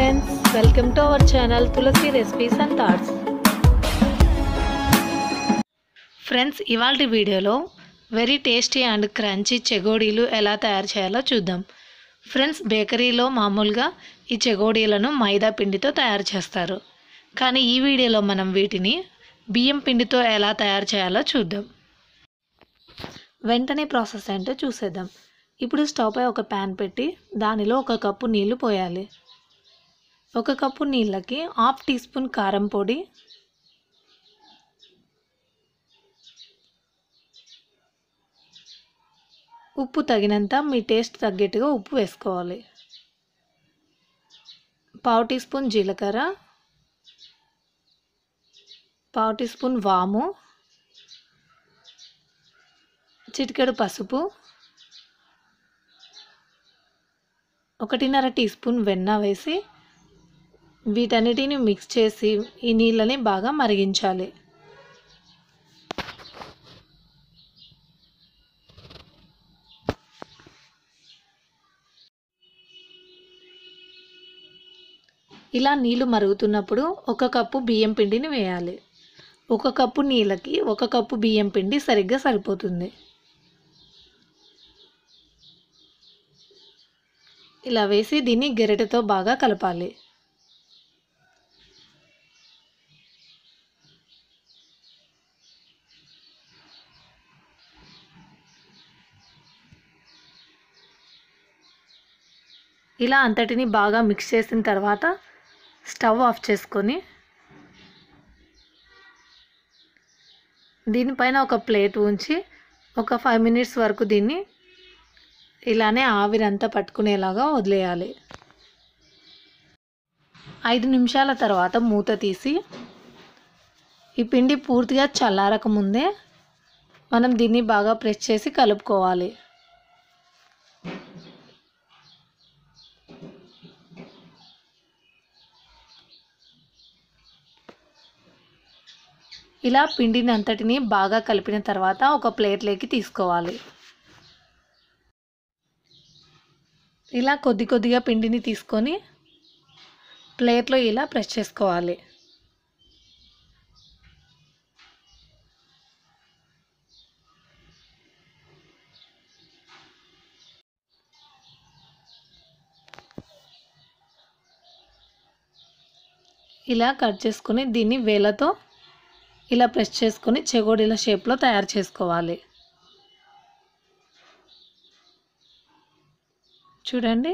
Friends welcome to our channel Tulasi recipes and thoughts friends ఇవాళ వీడియోలో very tasty and crunchy చెగోడీలు ఎలా తయారు చేయాలో చూద్దాం ఫ్రెండ్స్ బేకరీలో మామూలుగా ఈ చెగోడీలను మైదా పిండితో తయారు చేస్తారు కానీ ఈ వీడియోలో మనం వీటిని బియ్యం పిండితో ఎలా తయారు చేయాలో చూద్దాం వెంటనే ప్రాసెస్ ఏంటో చూసేద్దాం ఇప్పుడు స్టవ్ పై ఒక ప్యాన్ పెట్టి దానిలో ఒక కప్పు నీళ్లు పోయాలి ఒక కప్పు నీళ్ళకి హాఫ్ టీ స్పూన్ కారం పొడి ఉప్పు తగినంత మీ టేస్ట్ తగ్గట్టుగా ఉప్పు వేసుకోవాలి పావు టీ స్పూన్ జీలకర్ర పావు టీ స్పూన్ వాము చిటికెడు పసుపు ఒకటిన్నర టీ స్పూన్ వెన్న వేసి వీటన్నిటిని మిక్స్ చేసి ఈ నీళ్ళని బాగా మరిగించాలి ఇలా నీళ్లు మరుగుతున్నప్పుడు ఒక కప్పు బియ్యం పిండిని వేయాలి ఒక కప్పు నీళ్ళకి ఒక కప్పు బియ్యం పిండి సరిగ్గా సరిపోతుంది ఇలా వేసి దీన్ని గెరటతో బాగా కలపాలి ఇలా అంతటిని బాగా మిక్స్ చేసిన తర్వాత స్టవ్ ఆఫ్ చేసుకొని దీనిపైన ఒక ప్లేట్ ఉంచి ఒక ఫైవ్ మినిట్స్ వరకు దీన్ని ఇలానే ఆవిరంతా పట్టుకునేలాగా వదిలేయాలి ఐదు నిమిషాల తర్వాత మూత తీసి ఈ పిండి పూర్తిగా చల్లారకముందే మనం దీన్ని బాగా ప్రెస్ చేసి కలుపుకోవాలి ఇలా పిండిని అంతటిని బాగా కలిపిన తర్వాత ఒక ప్లేట్లోకి తీసుకోవాలి ఇలా కొద్ది కొద్దిగా పిండిని తీసుకొని ప్లేట్లో ఇలా ప్రెస్ చేసుకోవాలి ఇలా కట్ చేసుకుని దీన్ని వేలతో ఇలా ప్రెస్ చేసుకొని చెగోడీల షేప్లో తయారు చేసుకోవాలి చూడండి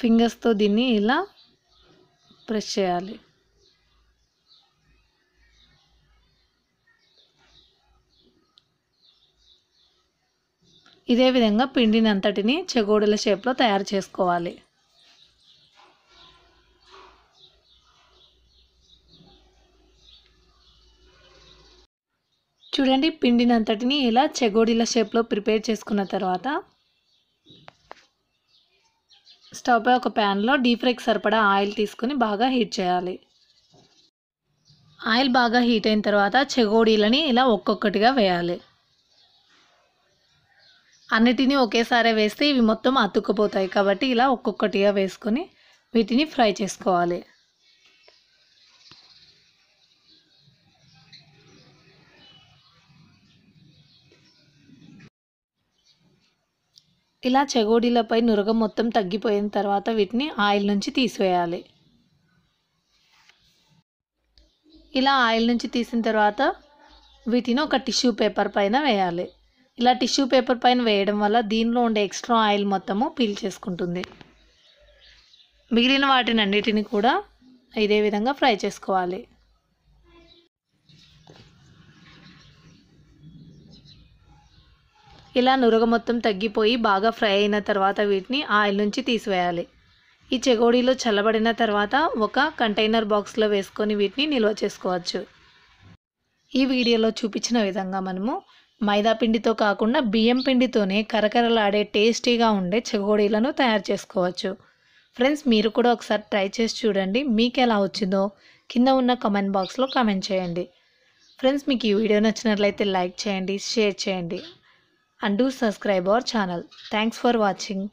ఫింగర్స్తో దీన్ని ఇలా ప్రెస్ చేయాలి ఇదే విధంగా పిండిని అంతటిని షేప్లో తయారు చేసుకోవాలి చూడండి పిండినంతటిని ఇలా చెగోడీల షేప్లో ప్రిపేర్ చేసుకున్న తర్వాత స్టవ్ పై ఒక ప్యాన్లో డీప్ ఫ్రైకి సరిపడా ఆయిల్ తీసుకుని బాగా హీట్ చేయాలి ఆయిల్ బాగా హీట్ అయిన తర్వాత చెగోడీలని ఇలా ఒక్కొక్కటిగా వేయాలి అన్నిటినీ ఒకేసారి వేస్తే ఇవి మొత్తం అతుక్కుపోతాయి కాబట్టి ఇలా ఒక్కొక్కటిగా వేసుకొని వీటిని ఫ్రై చేసుకోవాలి ఇలా చెగోడీలపై నురగ మొత్తం తగ్గిపోయిన తర్వాత వీటిని ఆయిల్ నుంచి తీసివేయాలి ఇలా ఆయిల్ నుంచి తీసిన తర్వాత వీటిని ఒక టిష్యూ పేపర్ పైన వేయాలి ఇలా టిష్యూ పేపర్ పైన వేయడం వల్ల దీనిలో ఉండే ఎక్స్ట్రా ఆయిల్ మొత్తము పీల్ చేసుకుంటుంది మిగిలిన వాటిని అన్నిటిని కూడా ఇదే విధంగా ఫ్రై చేసుకోవాలి ఇలా నురగ మొత్తం తగ్గిపోయి బాగా ఫ్రై అయిన తర్వాత వీటిని ఆయిల్ నుంచి తీసివేయాలి ఈ చెగోడీలో చల్లబడిన తర్వాత ఒక కంటైనర్ బాక్స్లో వేసుకొని వీటిని నిల్వ చేసుకోవచ్చు ఈ వీడియోలో చూపించిన విధంగా మనము మైదా పిండితో కాకుండా బియ్యం పిండితోనే కరకరలాడే టేస్టీగా ఉండే చెగోడీలను తయారు చేసుకోవచ్చు ఫ్రెండ్స్ మీరు కూడా ఒకసారి ట్రై చేసి చూడండి మీకు ఎలా వచ్చిందో కింద ఉన్న కమెంట్ బాక్స్లో కమెంట్ చేయండి ఫ్రెండ్స్ మీకు ఈ వీడియో నచ్చినట్లయితే లైక్ చేయండి షేర్ చేయండి and do subscribe our channel. Thanks for watching.